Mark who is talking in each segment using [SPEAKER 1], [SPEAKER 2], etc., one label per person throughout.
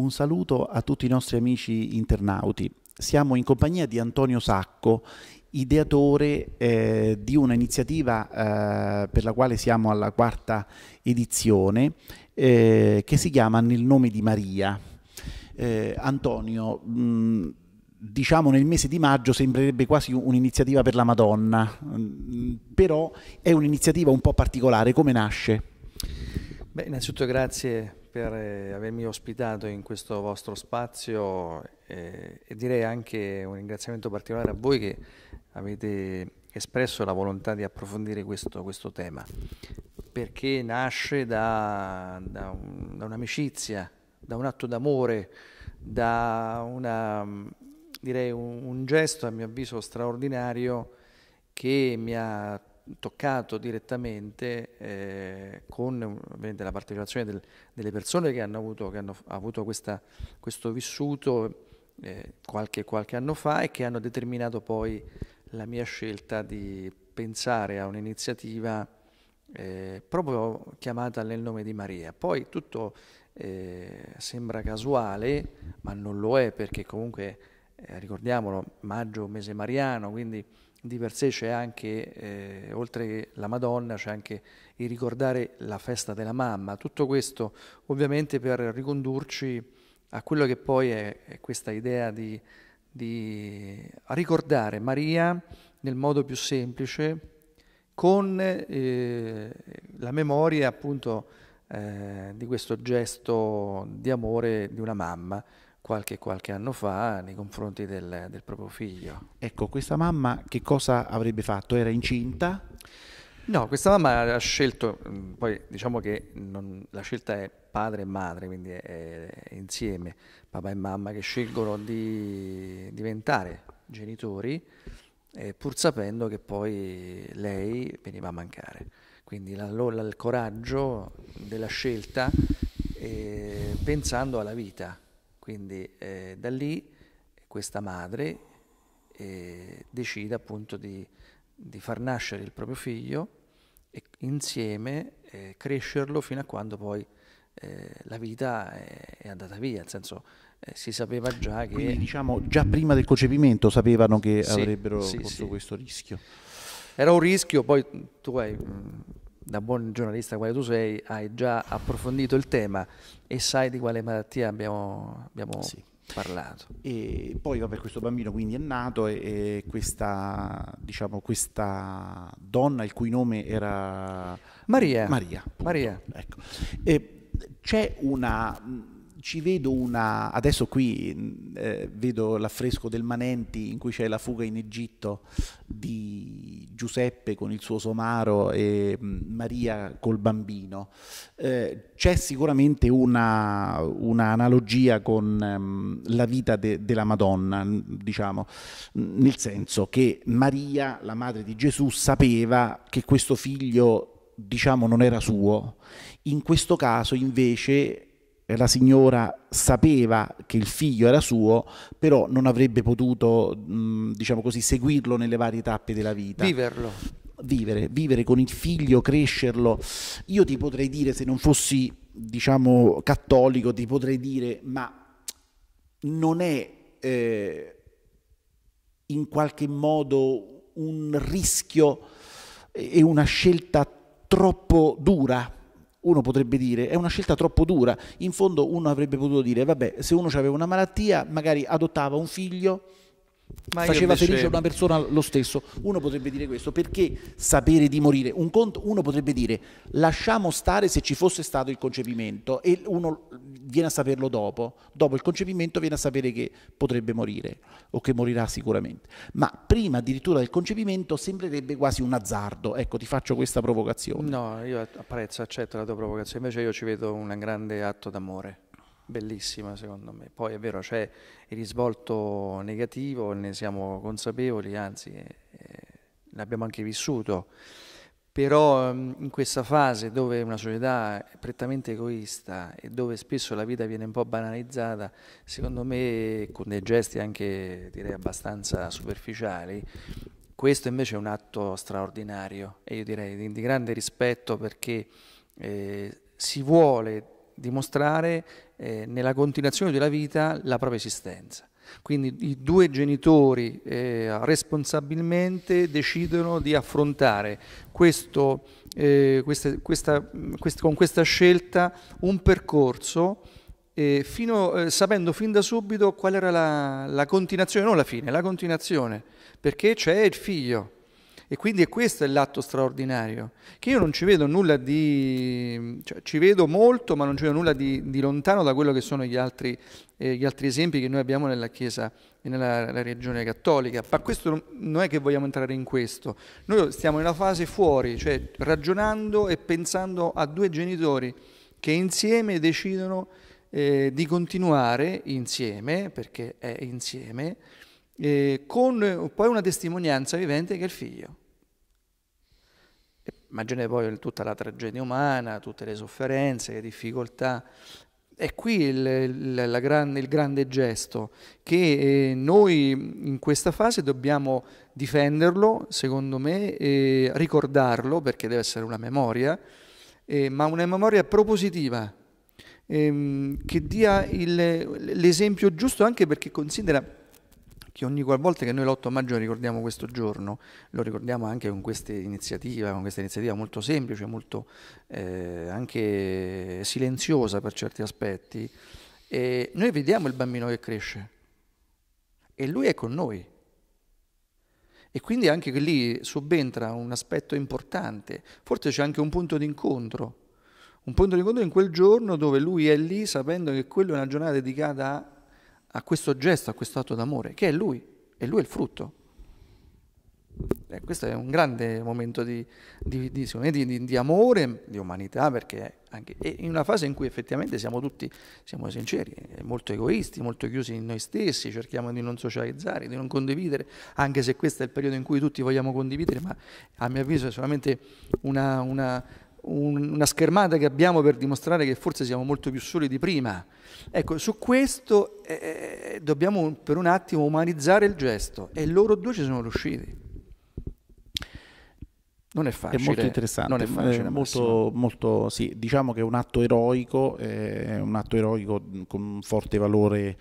[SPEAKER 1] Un saluto a tutti i nostri amici internauti. Siamo in compagnia di Antonio Sacco, ideatore eh, di un'iniziativa eh, per la quale siamo alla quarta edizione, eh, che si chiama Nel nome di Maria. Eh, Antonio, mh, mm, diciamo nel mese di maggio sembrerebbe quasi un'iniziativa per la Madonna,
[SPEAKER 2] mh, mm,
[SPEAKER 1] però è un'iniziativa un po' particolare. Come nasce?
[SPEAKER 2] Beh, innanzitutto grazie per eh, avermi ospitato in questo vostro spazio eh, e direi anche un ringraziamento particolare a voi che avete espresso la volontà di approfondire questo, questo tema, perché nasce da, da, un, da un'amicizia, da un atto d'amore, da una, direi un, un gesto a mio avviso straordinario che mi ha toccato direttamente eh, con eh, la partecipazione del, delle persone che hanno avuto, che hanno avuto questa, questo vissuto eh, qualche, qualche anno fa e che hanno determinato poi la mia scelta di pensare a un'iniziativa eh, proprio chiamata nel nome di Maria. Poi tutto eh, sembra casuale, ma non lo è perché comunque, eh, ricordiamolo, maggio è un mese mariano, quindi di per sé c'è anche, eh, oltre che la Madonna, c'è anche il ricordare la festa della mamma. Tutto questo ovviamente per ricondurci a quello che poi è, è questa idea di, di, ricordare Maria nel modo più semplice, con eh, la memoria appunto eh, di questo gesto di amore di una mamma qualche, qualche anno fa nei confronti del, del proprio figlio.
[SPEAKER 1] Ecco, questa mamma che cosa avrebbe fatto? Era incinta?
[SPEAKER 2] No, questa mamma ha scelto, mm, poi diciamo che non, la scelta è padre e madre, quindi è, è insieme, papà e mamma che scelgono di diventare genitori eh, pur sapendo che poi lei veniva a mancare. Quindi la, la, il coraggio della scelta eh, pensando alla vita, quindi eh, da lì questa madre eh, decide appunto di, di, far nascere il proprio figlio e insieme eh, crescerlo fino a quando poi eh, la vita è, è, andata via, nel senso eh, si sapeva già che... Quindi diciamo già prima
[SPEAKER 1] del concepimento sapevano che sì, avrebbero sì, sì.
[SPEAKER 2] questo rischio. Era un rischio, poi tu hai mm, da buon giornalista quale tu sei, hai già approfondito il tema e sai di quale malattia abbiamo, abbiamo sì. parlato. E poi vabbè, questo
[SPEAKER 1] bambino quindi è nato e, e questa, diciamo, questa, donna il cui nome era... Maria. Maria. Maria. Ecco. E c'è una ci vedo una... Adesso qui mm, eh, vedo l'affresco del Manenti in cui c'è la fuga in Egitto di Giuseppe con il suo somaro e mm, Maria col bambino. Eh, c'è sicuramente una, una analogia con um, la vita de, della Madonna, diciamo, nel senso che Maria, la madre di Gesù, sapeva che questo figlio, diciamo, non era suo. In questo caso invece eh, la signora sapeva che il figlio era suo, però non avrebbe potuto, diciamo così, seguirlo nelle varie tappe della vita.
[SPEAKER 2] Viverlo.
[SPEAKER 1] Vivere, vivere con il figlio, crescerlo. Io ti potrei dire, se non fossi, diciamo, cattolico, ti potrei dire, ma non è eh, in qualche modo un rischio e una scelta troppo dura uno potrebbe dire è una scelta troppo dura, in fondo uno avrebbe potuto dire vabbè se uno aveva una malattia magari adottava un figlio
[SPEAKER 2] ma faceva invece... felice una
[SPEAKER 1] persona lo stesso. Uno potrebbe dire questo, perché sapere di morire? Un conto, uno potrebbe dire lasciamo stare se ci fosse stato il concepimento e uno viene a saperlo dopo, dopo il concepimento viene a sapere che potrebbe morire o che morirà sicuramente, ma prima addirittura del concepimento sembrerebbe quasi un azzardo, ecco ti faccio questa provocazione.
[SPEAKER 2] No, io apprezzo, accetto la tua provocazione, invece io ci vedo un grande atto d'amore bellissima secondo me. Poi è vero, c'è il risvolto negativo, ne siamo consapevoli, anzi eh, eh l'abbiamo anche vissuto, però mm, in questa fase dove una società è prettamente egoista e dove spesso la vita viene un po' banalizzata, secondo me con dei gesti anche direi abbastanza superficiali, questo invece è un atto straordinario e io direi di, grande rispetto perché eh, si vuole dimostrare eh, nella continuazione della vita la propria esistenza. Quindi i due genitori eh, responsabilmente decidono di affrontare questo, eh, questa, questa, quest con questa scelta un percorso eh, fino, eh, sapendo fin da subito qual era la, la continuazione, non la fine, la continuazione, perché c'è il figlio e quindi questo è l'atto straordinario, che io non ci vedo nulla di... Cioè, ci vedo molto, ma non ci vedo nulla di, di lontano da quello che sono gli altri, eh, gli altri, esempi che noi abbiamo nella Chiesa e nella regione cattolica. Ma questo non, non è che vogliamo entrare in questo. Noi stiamo in una fase fuori, cioè ragionando e pensando a due genitori che insieme decidono eh, di continuare insieme, perché è insieme, eh, con poi una testimonianza vivente che è il figlio immaginate poi tutta la tragedia umana, tutte le sofferenze, le difficoltà. È qui il, il, gran, il grande gesto che eh, noi in questa fase dobbiamo difenderlo, secondo me, e ricordarlo perché deve essere una memoria, eh, ma una memoria propositiva, ehm, che dia l'esempio giusto anche perché considera che ogni volta che noi l'8 maggio ricordiamo questo giorno, lo ricordiamo anche con, questa iniziativa, con questa iniziativa molto semplice, molto eh, anche silenziosa per certi aspetti, e noi vediamo il bambino che cresce e lui è con noi. E quindi anche lì subentra un aspetto importante, forse c'è anche un punto d'incontro, un punto di d'incontro in quel giorno dove lui è lì sapendo che quella è una giornata dedicata a a questo gesto, a questo atto d'amore, che è lui, e lui è il frutto. E eh, questo è un grande momento di, di, di, di amore, di umanità, perché anche in una fase in cui effettivamente siamo tutti, siamo sinceri, molto egoisti, molto chiusi in noi stessi, cerchiamo di non socializzare, di non condividere, anche se questo è il periodo in cui tutti vogliamo condividere, ma a mio avviso è solamente una, una un, una schermata che abbiamo per dimostrare che forse siamo molto più soli di prima. Ecco, su questo eh, eh dobbiamo per un attimo umanizzare il gesto e loro due ci sono riusciti. Non è facile. È molto interessante, non è facile, È molto,
[SPEAKER 1] molto, sì, diciamo che è un atto eroico, è un atto eroico con un forte valore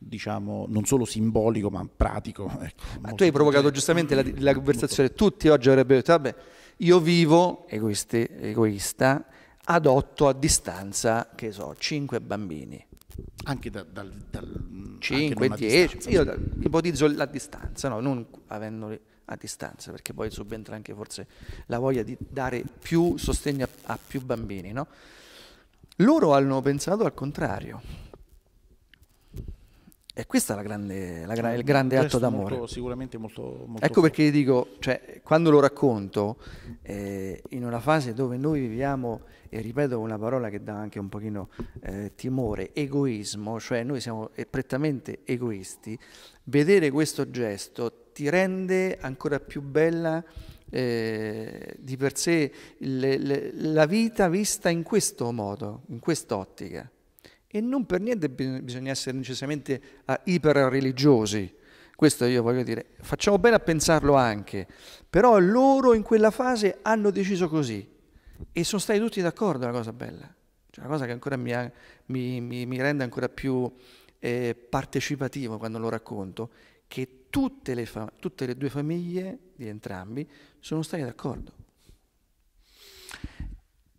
[SPEAKER 1] diciamo non solo simbolico ma
[SPEAKER 2] pratico. Ecco, ma tu hai provocato giustamente la, la conversazione, molto. tutti oggi avrebbero detto vabbè io vivo, egoiste, egoista, adotto a distanza, che so, 5 bambini. Anche da, dal, dal 5, mm, 10, io da, ipotizzo la distanza, no? non avendoli a distanza, perché poi subentra anche forse la voglia di dare più sostegno a, a più bambini. No? Loro hanno pensato al contrario, e questo è la grande, la gra- il grande Questo atto d'amore.
[SPEAKER 1] sicuramente molto, molto Ecco forte. perché
[SPEAKER 2] dico, cioè, quando lo racconto, eh, in una fase dove noi viviamo, e ripeto una parola che dà anche un pochino eh, timore, egoismo, cioè noi siamo eh, prettamente egoisti, vedere questo gesto ti rende ancora più bella eh, di per sé le, le, la vita vista in questo modo, in quest'ottica. E non per niente bisogna essere necessariamente ah, iperreligiosi. Questo io voglio dire, facciamo bene a pensarlo anche, però loro in quella fase hanno deciso così e sono stati tutti d'accordo, è una cosa bella, cioè una cosa che ancora mi, ha, mi, mi, mi rende ancora più eh, partecipativo quando lo racconto, che tutte le, tutte le due famiglie di entrambi sono state d'accordo.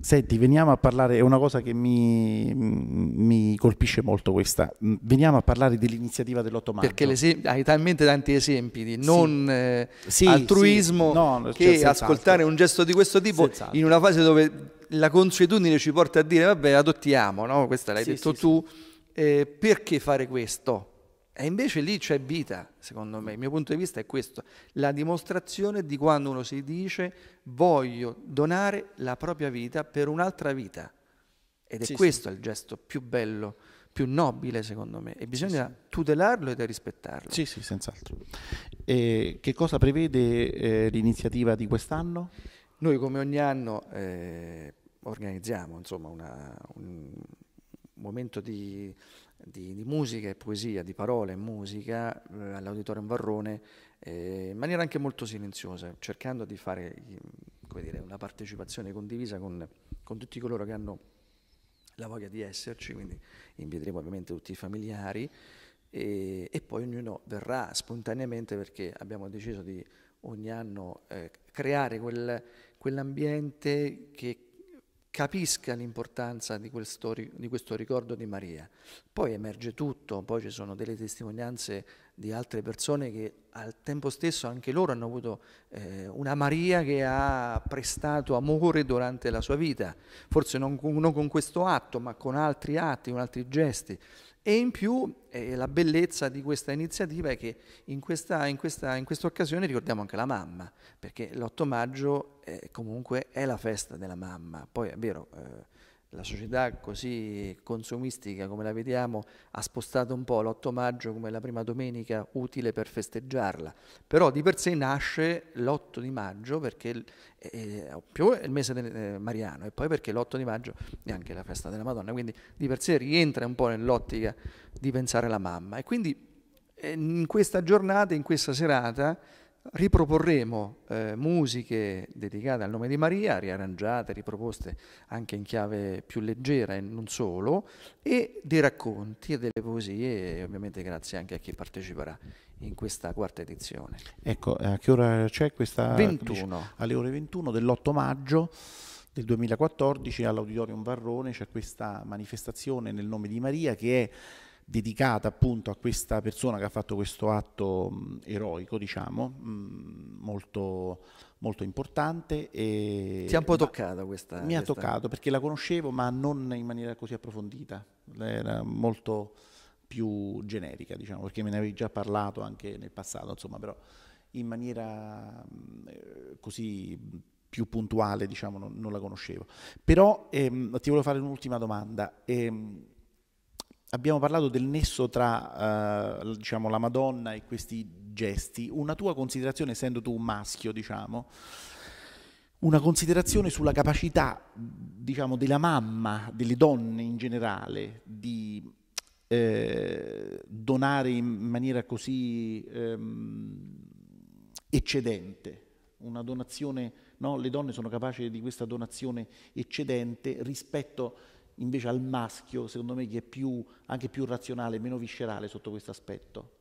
[SPEAKER 1] Senti, veniamo a parlare, è una cosa che mi, mi, colpisce molto questa, veniamo a parlare dell'iniziativa dell'8 maggio. Perché
[SPEAKER 2] hai talmente tanti esempi di non sì. Eh, sì, altruismo sì. No, che cioè, ascoltare un gesto di questo tipo senz'altro. in una fase dove la consuetudine ci porta a dire vabbè adottiamo, no? questa l'hai detto tu, eh, perché fare questo? E invece lì c'è vita, secondo me. Il mio punto di vista è questo, la dimostrazione di quando uno si dice voglio donare la propria vita per un'altra vita. Ed è sì, questo sì. il gesto più bello, più nobile, secondo me. E bisogna sì, tutelarlo e rispettarlo. Sì, sì, senz'altro. E che cosa prevede eh, l'iniziativa di quest'anno? Noi come ogni anno eh, organizziamo insomma, una, un momento di di, di musica e poesia, di parole e musica eh, all'Auditorium Varrone eh, in maniera anche molto silenziosa, cercando di fare dire, una partecipazione condivisa con, con tutti coloro che hanno la voglia di esserci, quindi inviteremo ovviamente tutti i familiari e, e, poi ognuno verrà spontaneamente perché abbiamo deciso di ogni anno eh, creare quel, quell'ambiente che capisca l'importanza di, di questo, ricordo di Maria. Poi emerge tutto, poi ci sono delle testimonianze di altre persone che al tempo stesso anche loro hanno avuto eh, una Maria che ha prestato amore durante la sua vita, forse non, non con questo atto ma con altri atti, con altri gesti. E in più eh, la bellezza di questa iniziativa è che in questa, in, questa, in questa occasione ricordiamo anche la mamma, perché l'8 maggio eh, comunque è la festa della mamma. Poi è vero, eh, la società così consumistica come la vediamo ha spostato un po' l'8 maggio come la prima domenica utile per festeggiarla, però di per sé nasce l'8 di maggio perché eh, eh, più è il mese de, eh, mariano e poi perché l'8 di maggio è anche la festa della Madonna, quindi di per sé rientra un po' nell'ottica di pensare alla mamma e quindi eh, in questa giornata, in questa serata Riproporremo eh, musiche dedicate al nome di Maria, riarrangiate, riproposte anche in chiave più leggera e non solo, e dei racconti e delle poesie, ovviamente grazie anche a chi parteciperà in questa quarta edizione.
[SPEAKER 1] Ecco, a che ora c'è questa? 21. Dice,
[SPEAKER 2] alle ore 21 dell'8
[SPEAKER 1] maggio del 2014 all'Auditorium Varrone c'è questa manifestazione nel nome di Maria che è dedicata appunto a questa persona che ha fatto questo atto mh, eroico, diciamo, mh, molto, molto, importante. E Ti ha un po' toccata questa? Mi ha toccato perché la conoscevo ma non in maniera così approfondita, era molto più generica, diciamo, perché me ne avevi già parlato anche nel passato, insomma, però in maniera mh, eh, così più puntuale, diciamo, non, non la conoscevo. Però ehm, ti volevo fare un'ultima domanda. Ehm, Abbiamo parlato del nesso tra eh, diciamo, la Madonna e questi gesti. Una tua considerazione, essendo tu un maschio, diciamo, una considerazione sulla capacità diciamo, della mamma, delle donne in generale, di eh, donare in maniera così ehm, eccedente. Una donazione, no? le donne sono capaci di questa donazione eccedente rispetto a invece al maschio, secondo me, che è più, anche più razionale, meno viscerale sotto questo aspetto.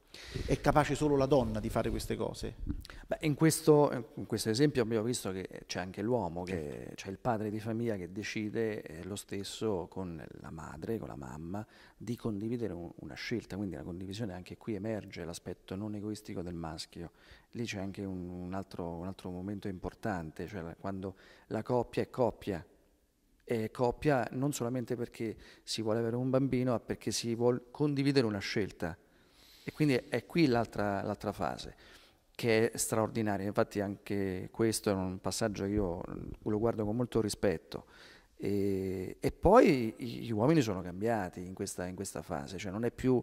[SPEAKER 1] È capace solo la donna
[SPEAKER 2] di fare queste cose. Beh, in, questo, in, questo, esempio abbiamo visto che c'è anche l'uomo, c'è cioè il padre di famiglia che decide eh, lo stesso con la madre, con la mamma, di condividere un, una scelta, quindi la condivisione anche qui emerge l'aspetto non egoistico del maschio. Lì c'è anche un, un, altro, un altro momento importante, cioè quando la coppia è coppia, eh, coppia non solamente perché si vuole avere un bambino, ma perché si vuole condividere una scelta. E quindi è qui l'altra, l'altra fase, che è straordinaria. Infatti anche questo è un passaggio che io mm, lo guardo con molto rispetto. E, e poi gli uomini sono cambiati in questa, in questa fase, cioè non è più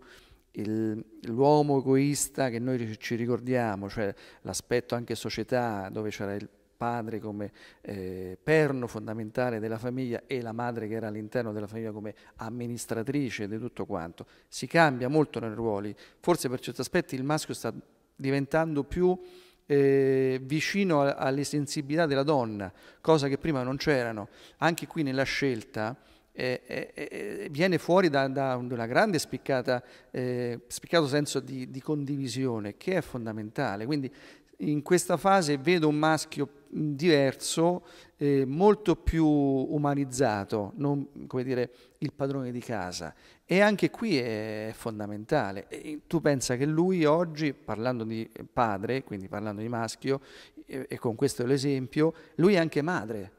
[SPEAKER 2] il, l'uomo egoista che noi ci ricordiamo, cioè l'aspetto anche società dove c'era il padre come eh, perno fondamentale della famiglia e la madre che era all'interno della famiglia come amministratrice di tutto quanto. Si cambia molto nei ruoli, forse per certi aspetti il maschio sta diventando più eh, vicino a, alle sensibilità della donna, cosa che prima non c'erano. Anche qui nella scelta eh, eh, eh viene fuori da, da una grande spiccata, eh, spiccato senso di, di condivisione che è fondamentale. Quindi in questa fase vedo un maschio diverso, eh, molto più umanizzato, non come dire il padrone di casa. E anche qui è fondamentale. E tu pensa che lui oggi, parlando di padre, quindi parlando di maschio, e, e con questo è l'esempio, lui è anche madre.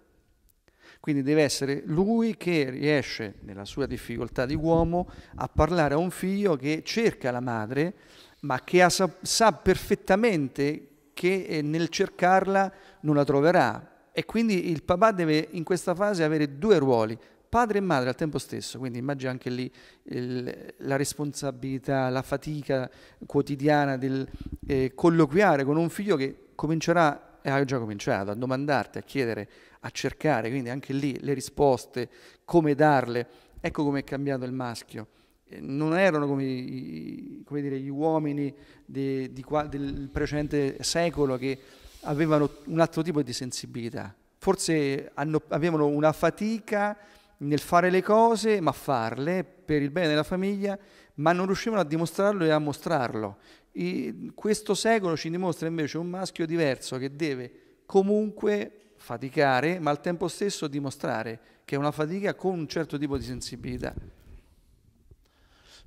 [SPEAKER 2] Quindi deve essere lui che riesce, nella sua difficoltà di uomo, a parlare a un figlio che cerca la madre, ma che ha, sa perfettamente che eh, nel cercarla non la troverà. E quindi il papà deve in questa fase avere due ruoli, padre e madre al tempo stesso, quindi immagina anche lì il, la responsabilità, la fatica quotidiana del eh, colloquiare con un figlio che comincerà, e eh, ha già cominciato, a domandarti, a chiedere, a cercare, quindi anche lì le risposte, come darle. Ecco come è cambiato il maschio. Eh, non erano come, come dire, gli uomini de, de, del precedente secolo che avevano un altro tipo di sensibilità. Forse hanno, avevano una fatica nel fare le cose, ma farle per il bene della famiglia, ma non riuscivano a dimostrarlo e a mostrarlo. E questo secolo ci dimostra invece un maschio diverso che deve comunque faticare, ma al tempo stesso dimostrare che è una fatica con un certo tipo di sensibilità.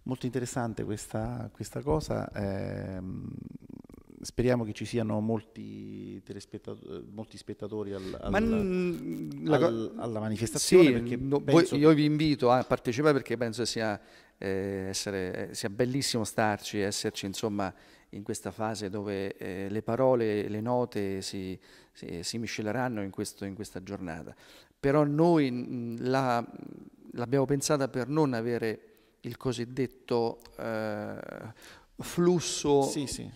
[SPEAKER 1] Molto interessante questa, questa cosa. Eh, speriamo che ci siano
[SPEAKER 2] molti, molti spettatori al, al, Ma, al, alla manifestazione. Sì, no, penso... voi, io vi invito a partecipare perché penso sia, eh, essere, eh, sia bellissimo starci, esserci insomma in questa fase dove eh, le parole, le note si, si, si misceleranno in, questo, in, questa giornata. Però noi l'abbiamo la, pensata per non avere il cosiddetto eh, flusso sì, sì.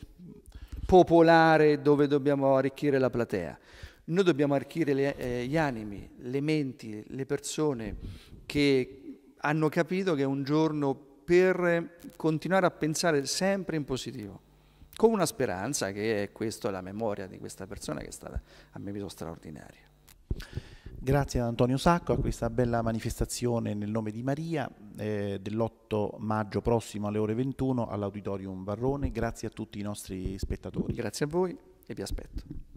[SPEAKER 2] popolare dove dobbiamo arricchire la platea. Noi dobbiamo arricchire le, eh, gli animi, le menti, le persone che hanno capito che è un giorno per continuare a pensare sempre in positivo, con una speranza che è questa la memoria di questa persona che è stata a mio avviso straordinaria.
[SPEAKER 1] Grazie ad Antonio Sacco a questa bella manifestazione nel nome di Maria eh, dell'8 maggio prossimo alle ore 21 all'Auditorium Varrone. Grazie a tutti i nostri spettatori. Grazie a voi e vi aspetto.